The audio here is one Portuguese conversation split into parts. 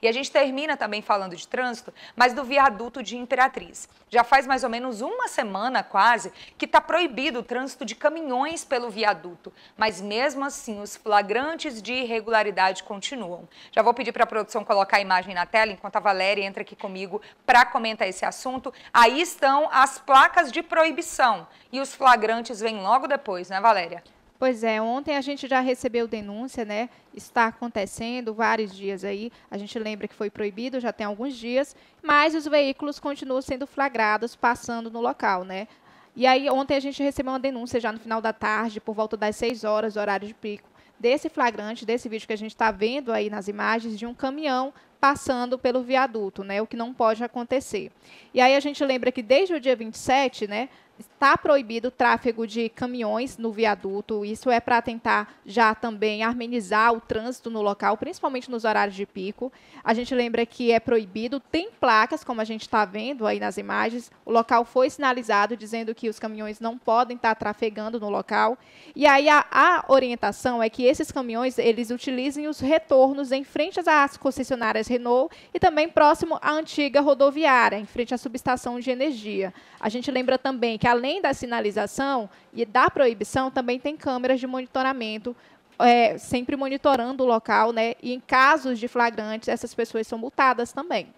E a gente termina também falando de trânsito, mas do viaduto de Imperatriz. Já faz mais ou menos uma semana quase que está proibido o trânsito de caminhões pelo viaduto, mas mesmo assim os flagrantes de irregularidade continuam. Já vou pedir para a produção colocar a imagem na tela enquanto a Valéria entra aqui comigo para comentar esse assunto. Aí estão as placas de proibição e os flagrantes vêm logo depois, né, Valéria? Pois é, ontem a gente já recebeu denúncia, né? Está acontecendo vários dias aí. A gente lembra que foi proibido, já tem alguns dias, mas os veículos continuam sendo flagrados passando no local, né? E aí ontem a gente recebeu uma denúncia já no final da tarde, por volta das 6 horas, horário de pico, desse flagrante, desse vídeo que a gente está vendo aí nas imagens, de um caminhão passando pelo viaduto, né? O que não pode acontecer. E aí a gente lembra que desde o dia 27, né? está proibido o tráfego de caminhões no viaduto. Isso é para tentar já também harmonizar o trânsito no local, principalmente nos horários de pico. A gente lembra que é proibido, tem placas, como a gente está vendo aí nas imagens. O local foi sinalizado dizendo que os caminhões não podem estar trafegando no local. E aí a, a orientação é que esses caminhões eles utilizem os retornos em frente às concessionárias Renault e também próximo à antiga rodoviária, em frente à subestação de energia. A gente lembra também que além da sinalização e da proibição, também tem câmeras de monitoramento, é, sempre monitorando o local, né? E em casos de flagrantes, essas pessoas são multadas também.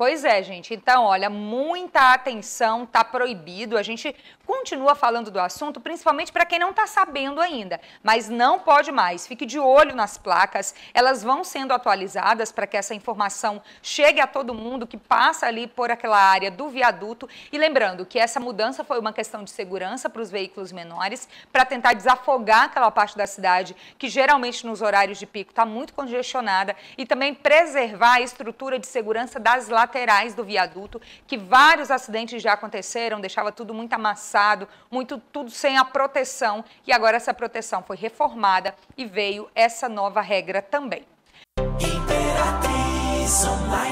Pois é, gente. Então, olha, muita atenção, tá proibido. A gente continua falando do assunto, principalmente para quem não está sabendo ainda, mas não pode mais. Fique de olho nas placas, elas vão sendo atualizadas para que essa informação chegue a todo mundo que passa ali por aquela área do viaduto. E lembrando que essa mudança foi uma questão de segurança para os veículos menores, para tentar desafogar aquela parte da cidade que geralmente nos horários de pico está muito congestionada e também preservar a estrutura de segurança das laterais laterais do viaduto, que vários acidentes já aconteceram, deixava tudo muito amassado, muito tudo sem a proteção, e agora essa proteção foi reformada e veio essa nova regra também. Imperatriz Online.